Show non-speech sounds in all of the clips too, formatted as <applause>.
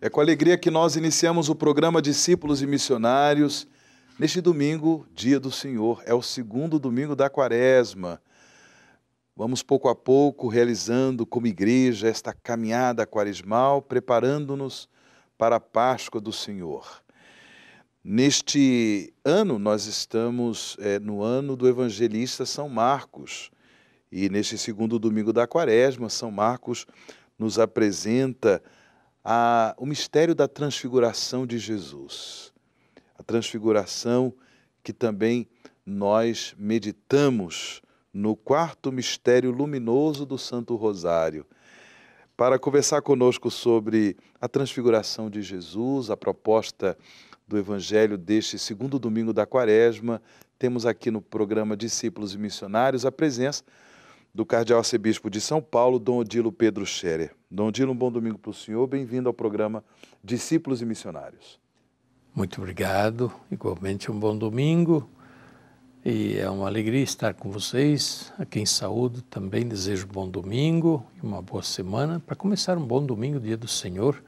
É com alegria que nós iniciamos o programa Discípulos e Missionários. Neste domingo, dia do Senhor, é o segundo domingo da quaresma. Vamos pouco a pouco realizando como igreja esta caminhada quaresmal, preparando-nos para a Páscoa do Senhor. Neste ano, nós estamos é, no ano do evangelista São Marcos, e neste segundo domingo da quaresma, São Marcos nos apresenta a, o mistério da transfiguração de Jesus. A transfiguração que também nós meditamos no quarto mistério luminoso do Santo Rosário. Para conversar conosco sobre a transfiguração de Jesus, a proposta do Evangelho deste segundo domingo da quaresma, temos aqui no programa Discípulos e Missionários a presença do cardeal arcebispo de São Paulo, Dom Odilo Pedro Scherer. Dom Odilo, um bom domingo para o senhor. Bem-vindo ao programa Discípulos e Missionários. Muito obrigado. Igualmente um bom domingo. E é uma alegria estar com vocês. A quem saúdo também desejo bom domingo e uma boa semana para começar um bom domingo, dia do Senhor.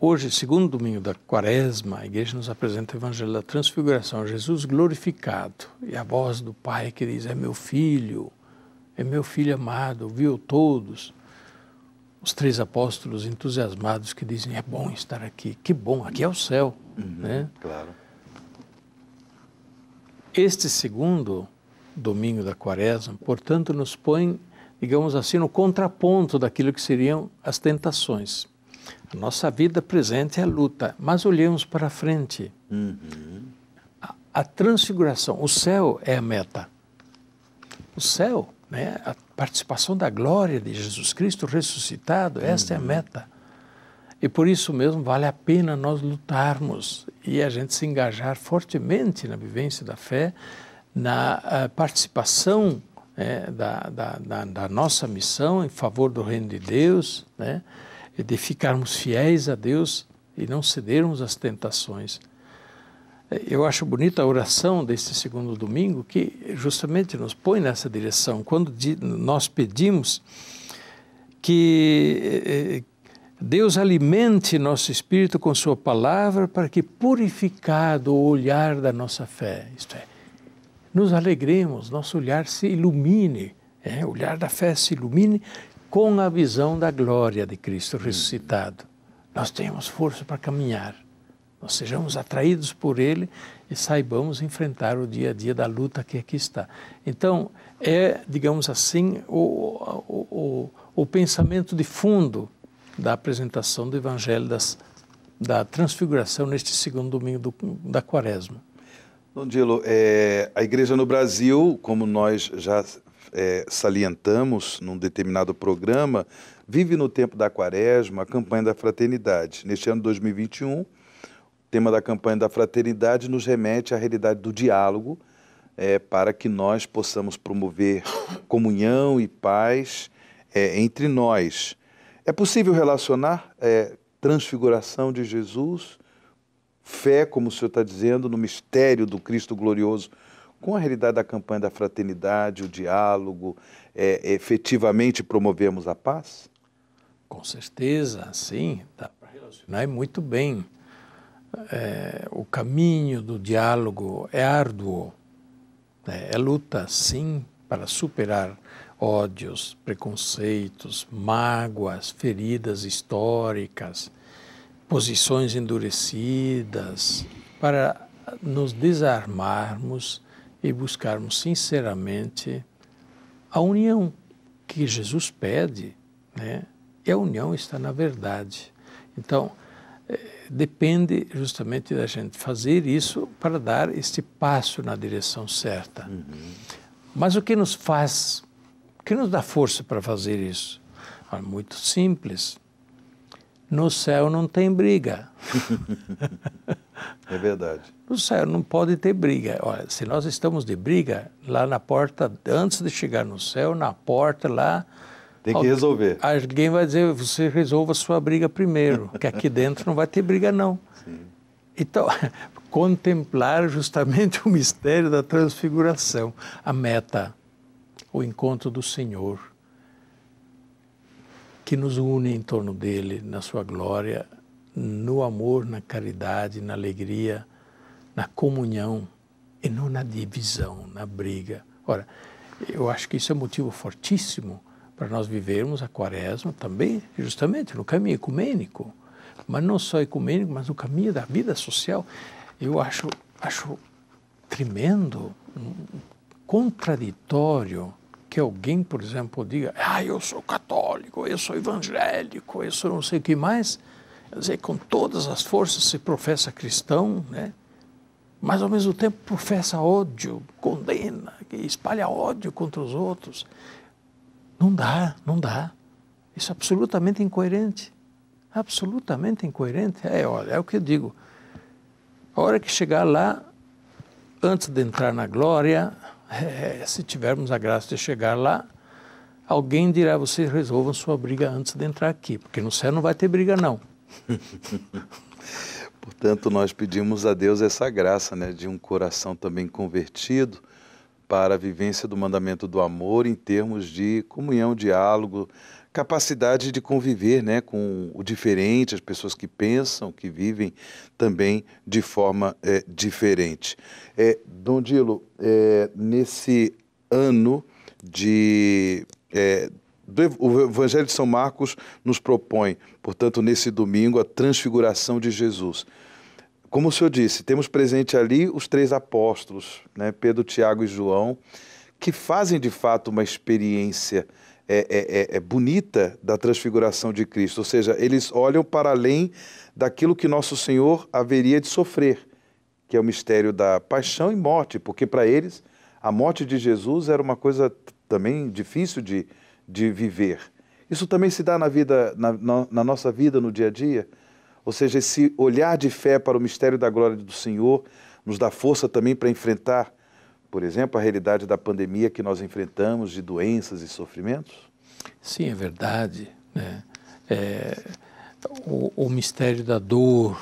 Hoje, segundo domingo da quaresma, a igreja nos apresenta o evangelho da transfiguração, Jesus glorificado e a voz do Pai que diz, é meu filho, é meu filho amado, viu todos. Os três apóstolos entusiasmados que dizem: é bom estar aqui, que bom, aqui é o céu. Uhum, né? Claro. Este segundo domingo da quaresma, portanto, nos põe, digamos assim, no contraponto daquilo que seriam as tentações. A nossa vida presente é a luta, mas olhemos para frente. Uhum. A, a transfiguração, o céu é a meta. O céu né? A participação da glória de Jesus Cristo ressuscitado, essa é a uhum. meta. E por isso mesmo vale a pena nós lutarmos e a gente se engajar fortemente na vivência da fé, na eh, participação né, da, da, da, da, nossa missão em favor do reino de Deus, né? de ficarmos fiéis a Deus e não cedermos às tentações. Eu acho bonita a oração deste segundo domingo, que justamente nos põe nessa direção. Quando nós pedimos que eh, eh, Deus alimente nosso espírito com Sua palavra, para que, purificado o olhar da nossa fé, isto é, nos alegremos, nosso olhar se ilumine, é, o olhar da fé se ilumine com a visão da glória de Cristo ressuscitado. Nós temos força para caminhar. Nós sejamos atraídos por ele e saibamos enfrentar o dia a dia da luta que aqui está. Então, é, digamos assim, o, o, o, o pensamento de fundo da apresentação do Evangelho das, da Transfiguração neste segundo domingo do, da Quaresma. dilo é, a Igreja no Brasil, como nós já é, salientamos num determinado programa, vive no tempo da Quaresma a campanha da fraternidade. Neste ano 2021, tema da campanha da fraternidade nos remete à realidade do diálogo, é, para que nós possamos promover comunhão e paz é, entre nós. É possível relacionar é, transfiguração de Jesus, fé, como o senhor está dizendo, no mistério do Cristo glorioso, com a realidade da campanha da fraternidade, o diálogo, é, efetivamente promovemos a paz? Com certeza, sim, dá para relacionar muito bem é, o caminho do diálogo é árduo, né? é luta, sim, para superar ódios, preconceitos, mágoas, feridas históricas, posições endurecidas, para nos desarmarmos e buscarmos sinceramente a união que Jesus pede, né? E a união está na verdade. Então, depende justamente da gente fazer isso para dar este passo na direção certa. Uhum. Mas o que nos faz, o que nos dá força para fazer isso? É muito simples. No céu não tem briga. <laughs> é verdade. No céu não pode ter briga. Olha, se nós estamos de briga, lá na porta, antes de chegar no céu, na porta lá, tem que resolver. Alguém vai dizer, você resolva a sua briga primeiro, que aqui <laughs> dentro não vai ter briga, não. Sim. Então, <laughs> contemplar justamente <laughs> o mistério da transfiguração, a meta, o encontro do Senhor, que nos une em torno dele, na sua glória, no amor, na caridade, na alegria, na comunhão e não na divisão, na briga. Ora, eu acho que isso é um motivo fortíssimo para nós vivermos a quaresma também, justamente no caminho ecumênico, mas não só ecumênico, mas no caminho da vida social. Eu acho, acho tremendo, hum, contraditório que alguém, por exemplo, diga: ah, eu sou católico, eu sou evangélico, eu sou não sei o que mais. Quer dizer, com todas as forças se professa cristão, né? mas ao mesmo tempo professa ódio, condena, espalha ódio contra os outros. Não dá, não dá. Isso é absolutamente incoerente. Absolutamente incoerente. É, olha, é o que eu digo. A hora que chegar lá, antes de entrar na glória, é, é se tivermos a graça de chegar lá, alguém dirá: a vocês resolvam sua briga antes de entrar aqui, porque no céu não vai ter briga, não. <laughs> Portanto, nós pedimos a Deus essa graça né, de um coração também convertido para a vivência do mandamento do amor em termos de comunhão, diálogo, capacidade de conviver né, com o diferente, as pessoas que pensam, que vivem também de forma é, diferente. É, Dom Dilo, é, nesse ano de. É, o Evangelho de São Marcos nos propõe, portanto, nesse domingo, a transfiguração de Jesus como o senhor disse, temos presente ali os três apóstolos, né, Pedro, Tiago e João, que fazem de fato uma experiência é, é, é, é, bonita da transfiguração de Cristo. Ou seja, eles olham para além daquilo que nosso Senhor haveria de sofrer, que é o mistério da paixão e morte, porque para eles a morte de Jesus era uma coisa também difícil de, de viver. Isso também se dá na, vida, na, na, na nossa vida, no dia a dia. Ou seja, esse olhar de fé para o mistério da glória do Senhor nos dá força também para enfrentar, por exemplo, a realidade da pandemia que nós enfrentamos, de doenças e sofrimentos? Sim, é verdade. Né? É, o, o mistério da dor,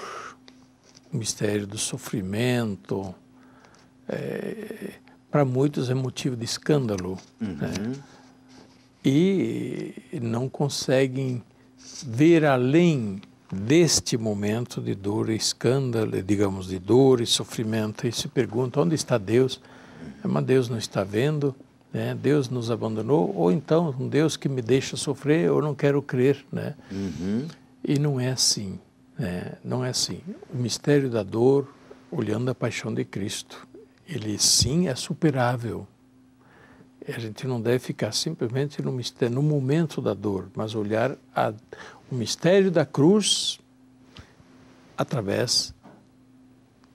o mistério do sofrimento, é, para muitos é motivo de escândalo. Né? Uhum. Né? E não conseguem ver além deste momento de dor, escândalo, digamos, de dor e sofrimento, e se pergunta onde está Deus? Mas Deus não está vendo, né? Deus nos abandonou, ou então um Deus que me deixa sofrer, eu não quero crer, né? Uhum. E não é assim, né? não é assim. O mistério da dor, olhando a paixão de Cristo, ele sim é superável, é, a gente não deve ficar simplesmente no, mistério, no momento da dor, mas olhar a, o mistério da cruz através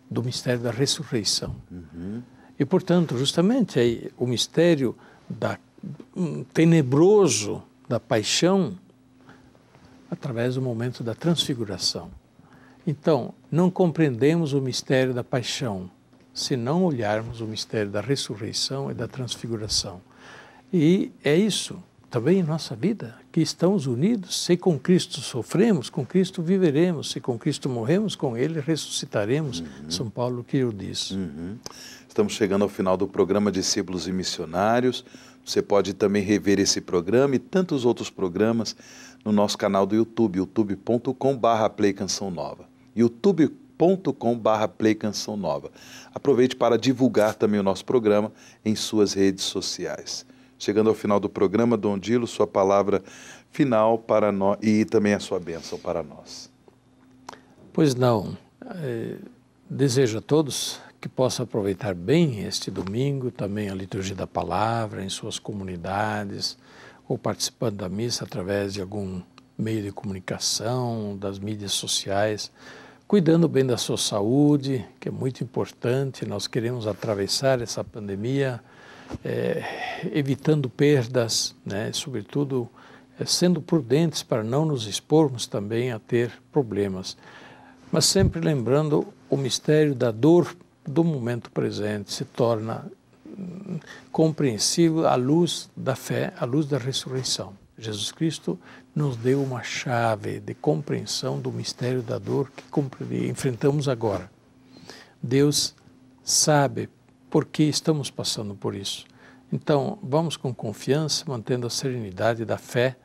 do mistério da ressurreição. Uhum. E, portanto, justamente aí, o mistério da, um, tenebroso da paixão através do momento da transfiguração. Então, não compreendemos o mistério da paixão se não olharmos o mistério da ressurreição e da transfiguração. E é isso também em nossa vida, que estamos unidos. Se com Cristo sofremos, com Cristo viveremos. Se com Cristo morremos, com Ele ressuscitaremos. Uhum. São Paulo que o diz. Uhum. Estamos chegando ao final do programa Discípulos e Missionários. Você pode também rever esse programa e tantos outros programas no nosso canal do YouTube, youtubecom Play Canção Nova. youtube.com play canção nova. Aproveite para divulgar também o nosso programa em suas redes sociais. Chegando ao final do programa, Dom Dilo, sua palavra final para nós e também a sua bênção para nós. Pois não. É, desejo a todos que possam aproveitar bem este domingo, também a liturgia da palavra em suas comunidades, ou participando da missa através de algum meio de comunicação, das mídias sociais cuidando bem da sua saúde, que é muito importante. Nós queremos atravessar essa pandemia, é, evitando perdas, né, sobretudo é, sendo prudentes para não nos expormos também a ter problemas. Mas sempre lembrando o mistério da dor do momento presente se torna hum, compreensível à luz da fé, à luz da ressurreição. Jesus Cristo nos deu uma chave de compreensão do mistério da dor que enfrentamos agora. Deus sabe por que estamos passando por isso. Então, vamos com confiança, mantendo a serenidade da fé,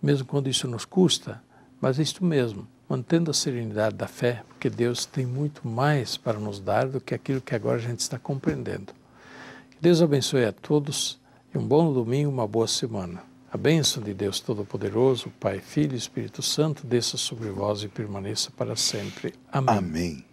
mesmo quando isso nos custa, mas é isto mesmo, mantendo a serenidade da fé, porque Deus tem muito mais para nos dar do que aquilo que agora a gente está compreendendo. Deus abençoe a todos e um bom domingo, uma boa semana. A bênção de Deus Todo-Poderoso, Pai, Filho e Espírito Santo, desça sobre vós e permaneça para sempre. Amém. Amém.